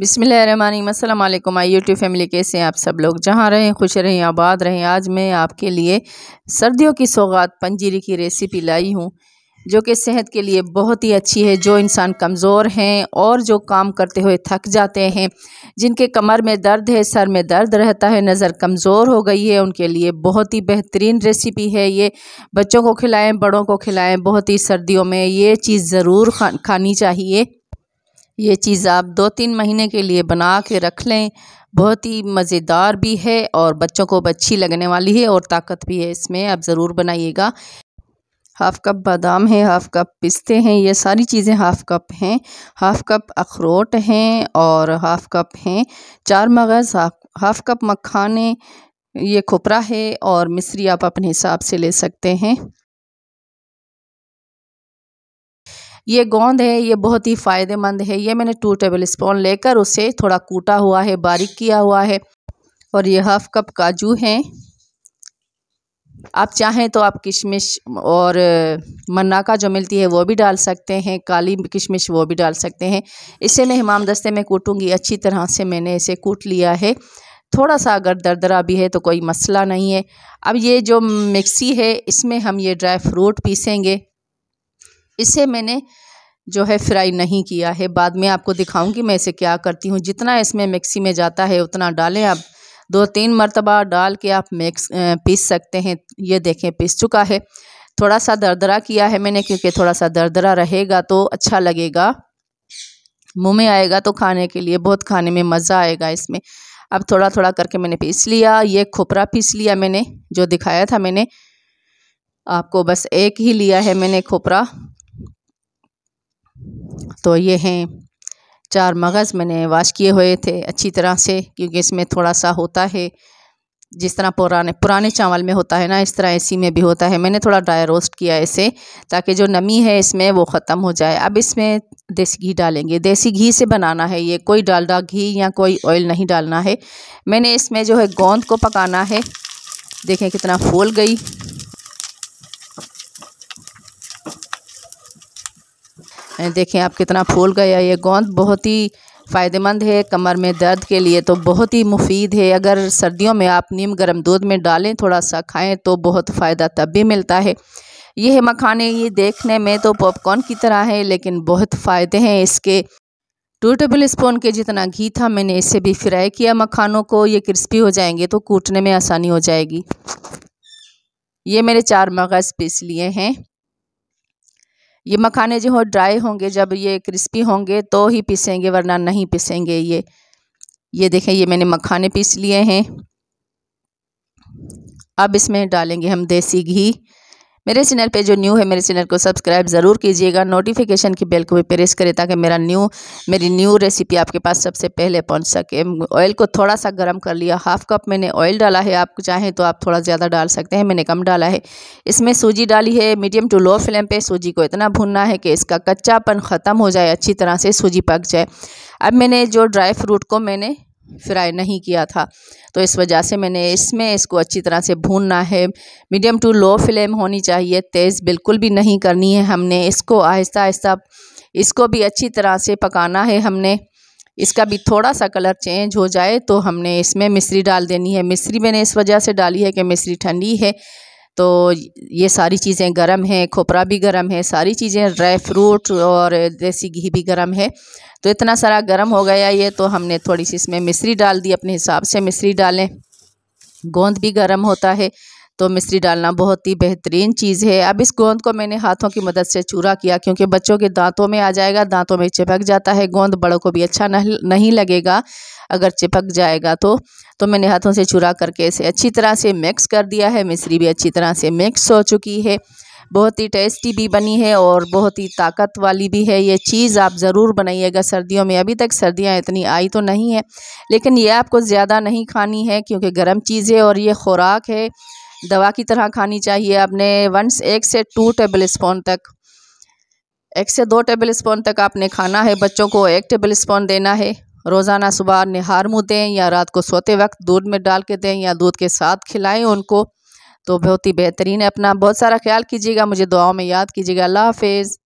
बिसमीम my YouTube family कैसे हैं आप सब लोग जहाँ रहें खुश रहें आबाद रहें आज मैं आपके लिए सर्दियों की सौगात पंजीरी की रेसिपी लाई हूँ जो कि सेहत के लिए बहुत ही अच्छी है जो इंसान कमज़ोर हैं और जो काम करते हुए थक जाते हैं जिनके कमर में दर्द है सर में दर्द रहता है नज़र कमज़ोर हो गई है उनके लिए बहुत ही बेहतरीन रेसिपी है ये बच्चों को खिलाएं बड़ों को खिलाएं बहुत ही सर्दियों में ये चीज़ ज़रूर खा खानी चाहिए ये चीज़ आप दो तीन महीने के लिए बना के रख लें बहुत ही मज़ेदार भी है और बच्चों को अच्छी लगने वाली है और ताकत भी है इसमें आप ज़रूर बनाइएगा हाफ़ कप बादाम है हाफ़ कप पिस्ते हैं ये सारी चीज़ें हाफ़ कप हैं हाफ़ कप अखरोट हैं और हाफ़ कप हैं चार मगज़ हाफ़ कप मखाने ये खोपरा है और मिस्री आप अपने हिसाब से ले सकते हैं ये गोंद है ये बहुत ही फ़ायदेमंद है ये मैंने टू टेबल स्पून लेकर उसे थोड़ा कूटा हुआ है बारीक किया हुआ है और ये हाफ कप काजू हैं आप चाहें तो आप किशमिश और का जो मिलती है वो भी डाल सकते हैं काली किशमिश वो भी डाल सकते हैं इसे मैं हमाम दस्ते में कूटूँगी अच्छी तरह से मैंने इसे कूट लिया है थोड़ा सा अगर दरदरा भी है तो कोई मसला नहीं है अब ये जो मिक्सी है इसमें हम ये ड्राई फ्रूट पीसेंगे इसे मैंने जो है फ्राई नहीं किया है बाद में आपको दिखाऊंगी मैं इसे क्या करती हूँ जितना इसमें मिक्सी में जाता है उतना डालें आप दो तीन मरतबा डाल के आप मिक्स पीस सकते हैं ये देखें पीस चुका है थोड़ा सा दरदरा किया है मैंने क्योंकि थोड़ा सा दरदरा रहेगा तो अच्छा लगेगा मुँह में आएगा तो खाने के लिए बहुत खाने में मज़ा आएगा इसमें अब थोड़ा थोड़ा करके मैंने पीस लिया ये खोपरा पीस लिया मैंने जो दिखाया था मैंने आपको बस एक ही लिया है मैंने खोपरा तो ये हैं चार मगज़ मैंने वाश किए हुए थे अच्छी तरह से क्योंकि इसमें थोड़ा सा होता है जिस तरह पुराने पुराने चावल में होता है ना इस तरह इसी में भी होता है मैंने थोड़ा ड्राई रोस्ट किया इसे ताकि जो नमी है इसमें वो ख़त्म हो जाए अब इसमें देसी घी डालेंगे देसी घी से बनाना है ये कोई डालडा घी या कोई ऑयल नहीं डालना है मैंने इसमें जो है गोंद को पकाना है देखें कितना फूल गई देखें आप कितना फूल गया ये गोंद बहुत ही फ़ायदेमंद है कमर में दर्द के लिए तो बहुत ही मुफीद है अगर सर्दियों में आप नीम गर्म दूध में डालें थोड़ा सा खाएं तो बहुत फ़ायदा तब भी मिलता है ये है मखाने ये देखने में तो पॉपकॉर्न की तरह है लेकिन बहुत फ़ायदे हैं इसके टू टेबल स्पून के जितना घी था मैंने इसे भी फ्राई किया मखानों को ये क्रिस्पी हो जाएंगे तो कूटने में आसानी हो जाएगी ये मेरे चार मगज़ पीस लिए हैं ये मखाने जो हो ड्राई होंगे जब ये क्रिस्पी होंगे तो ही पीसेंगे वरना नहीं पीसेंगे ये ये देखें ये मैंने मखाने पीस लिए हैं अब इसमें डालेंगे हम देसी घी मेरे चैनल पे जो न्यू है मेरे चैनल को सब्सक्राइब ज़रूर कीजिएगा नोटिफिकेशन की बेल को भी प्रेस करें ताकि मेरा न्यू मेरी न्यू रेसिपी आपके पास सबसे पहले पहुँच सके ऑयल को थोड़ा सा गर्म कर लिया हाफ कप मैंने ऑयल डाला है आप चाहें तो आप थोड़ा ज़्यादा डाल सकते हैं मैंने कम डाला है इसमें सूजी डाली है मीडियम टू लो फ्लेम पर सूजी को इतना भुनना है कि इसका कच्चापन ख़त्म हो जाए अच्छी तरह से सूजी पक जाए अब मैंने जो ड्राई फ्रूट को मैंने फ्राई नहीं किया था तो इस वजह से मैंने इसमें इसको अच्छी तरह से भूनना है मीडियम टू लो फ्लेम होनी चाहिए तेज़ बिल्कुल भी नहीं करनी है हमने इसको आहिस्ता आहिस्ता इसको भी अच्छी तरह से पकाना है हमने इसका भी थोड़ा सा कलर चेंज हो जाए तो हमने इसमें मिश्री डाल देनी है मिश्री मैंने इस वजह से डाली है कि मिश्री ठंडी है तो ये सारी चीज़ें गर्म हैं खोपरा भी गर्म है सारी चीज़ें ड्राई फ्रूट और देसी घी भी गर्म है तो इतना सारा गर्म हो गया ये तो हमने थोड़ी सी इसमें मिश्री डाल दी अपने हिसाब से मिश्री डालें गोंद भी गर्म होता है तो मिश्री डालना बहुत ही बेहतरीन चीज़ है अब इस गोंद को मैंने हाथों की मदद से चूरा किया क्योंकि बच्चों के दांतों में आ जाएगा दांतों में चिपक जाता है गोंद बड़ों को भी अच्छा नहीं लगेगा अगर चिपक जाएगा तो तो मैंने हाथों से चूरा करके इसे अच्छी तरह से मिक्स कर दिया है मिश्री भी अच्छी तरह से मिक्स हो चुकी है बहुत ही टेस्टी भी बनी है और बहुत ही ताकत वाली भी है ये चीज़ आप ज़रूर बनाइएगा सर्दियों में अभी तक सर्दियां इतनी आई तो नहीं है लेकिन ये आपको ज़्यादा नहीं खानी है क्योंकि गर्म चीज़ है और ये ख़ुराक है दवा की तरह खानी चाहिए आपने वंस एक से टू टेबल स्पून तक एक से दो टेबल स्पून तक आपने खाना है बच्चों को एक टेबल स्पून देना है रोज़ाना सुबह निहार मुँह दें या रात को सोते वक्त दूध में डाल के दें या दूध के साथ खिलाएं उनको तो बहुत ही बेहतरीन है अपना बहुत सारा ख्याल कीजिएगा मुझे दुआओं में याद कीजिएगा अल्लाह हाफिज़